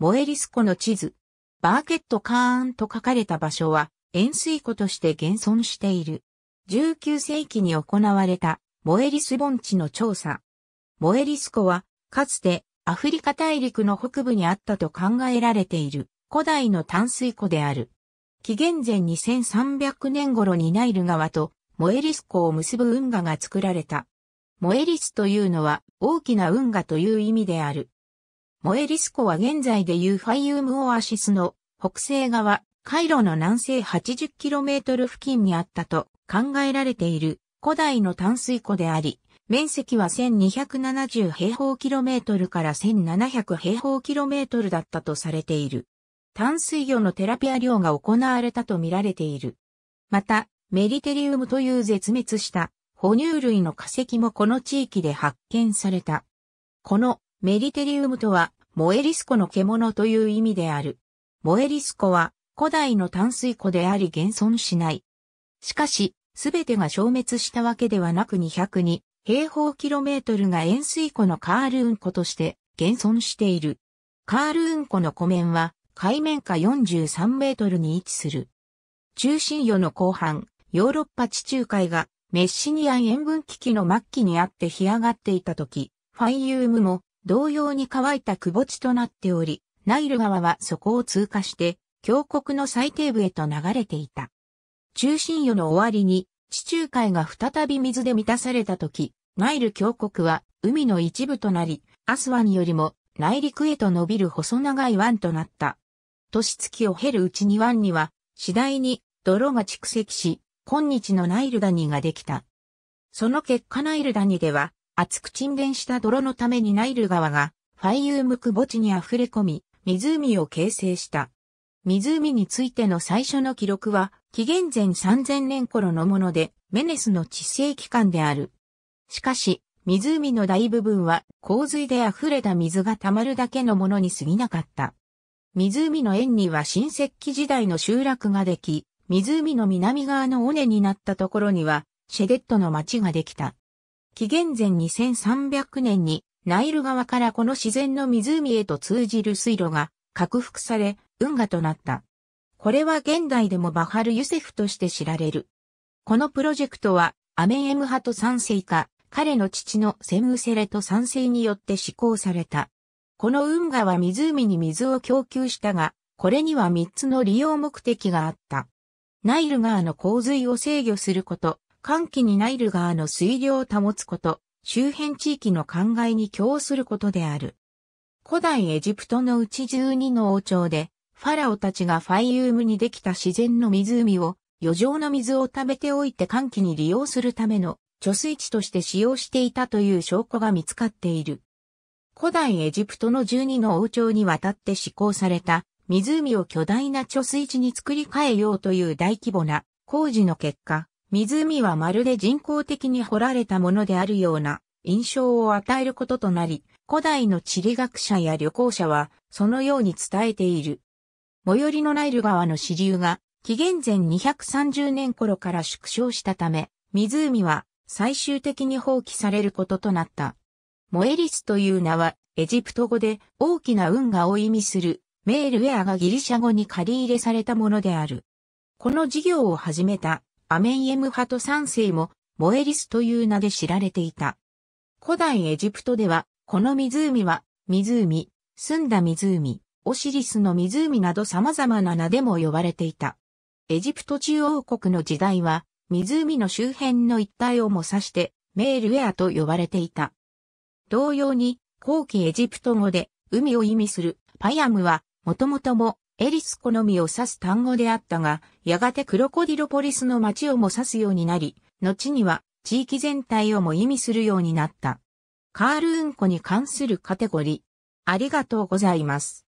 モエリス湖の地図、バーケットカーンと書かれた場所は、塩水湖として現存している。19世紀に行われた、モエリス盆地の調査。モエリス湖は、かつて、アフリカ大陸の北部にあったと考えられている、古代の淡水湖である。紀元前2300年頃にナイル川と、モエリス湖を結ぶ運河が作られた。モエリスというのは、大きな運河という意味である。モエリスコは現在でいうファイウムオアシスの北西側、カイロの南西 80km 付近にあったと考えられている古代の淡水湖であり、面積は1270平方キロメートルから1700平方キロメートルだったとされている。淡水魚のテラピア漁が行われたと見られている。また、メリテリウムという絶滅した哺乳類の化石もこの地域で発見された。このメリテリウムとは、モエリスコの獣という意味である。モエリスコは、古代の淡水湖であり現存しない。しかし、すべてが消滅したわけではなく202平方キロメートルが塩水湖のカールウン湖として現存している。カールウン湖の湖面は海面下43メートルに位置する。中心予の後半、ヨーロッパ地中海がメッシニアン塩分危機の末期にあって干上がっていた時、ファイユームも同様に乾いた窪地となっており、ナイル川はそこを通過して、峡谷の最底部へと流れていた。中心世の終わりに、地中海が再び水で満たされた時、ナイル峡谷は海の一部となり、アスワンよりも内陸へと伸びる細長い湾となった。年月を経るうちに湾には、次第に泥が蓄積し、今日のナイルダニができた。その結果ナイルダニでは、厚く沈殿した泥のためにナイル川が、ファイユームク墓地に溢れ込み、湖を形成した。湖についての最初の記録は、紀元前3000年頃のもので、メネスの地政機関である。しかし、湖の大部分は洪水で溢れた水が溜まるだけのものに過ぎなかった。湖の縁には新石器時代の集落ができ、湖の南側の尾根になったところには、シェデットの町ができた。紀元前2300年にナイル川からこの自然の湖へと通じる水路が拡幅され、運河となった。これは現代でもバハル・ユセフとして知られる。このプロジェクトはアメン・エムハト3世か、彼の父のセムセレト3世によって施行された。この運河は湖に水を供給したが、これには3つの利用目的があった。ナイル川の洪水を制御すること、寒気にナイル川の水量を保つこと、周辺地域の灌漑に供することである。古代エジプトのうち12の王朝で、ファラオたちがファイユームにできた自然の湖を、余剰の水を食べておいて寒気に利用するための貯水池として使用していたという証拠が見つかっている。古代エジプトの12の王朝にわたって施行された湖を巨大な貯水池に作り変えようという大規模な工事の結果、湖はまるで人工的に掘られたものであるような印象を与えることとなり、古代の地理学者や旅行者はそのように伝えている。最寄りのナイル川の支流が紀元前230年頃から縮小したため、湖は最終的に放棄されることとなった。モエリスという名はエジプト語で大きな運河を意味するメールウェアがギリシャ語に借り入れされたものである。この事業を始めたアメイエム派と三世も、モエリスという名で知られていた。古代エジプトでは、この湖は、湖、澄んだ湖、オシリスの湖など様々な名でも呼ばれていた。エジプト中央国の時代は、湖の周辺の一帯をも指して、メールウェアと呼ばれていた。同様に、後期エジプト語で、海を意味する、パヤムは、もともとも、エリス好みを指す単語であったが、やがてクロコディロポリスの街をも指すようになり、後には地域全体をも意味するようになった。カールウンコに関するカテゴリー。ありがとうございます。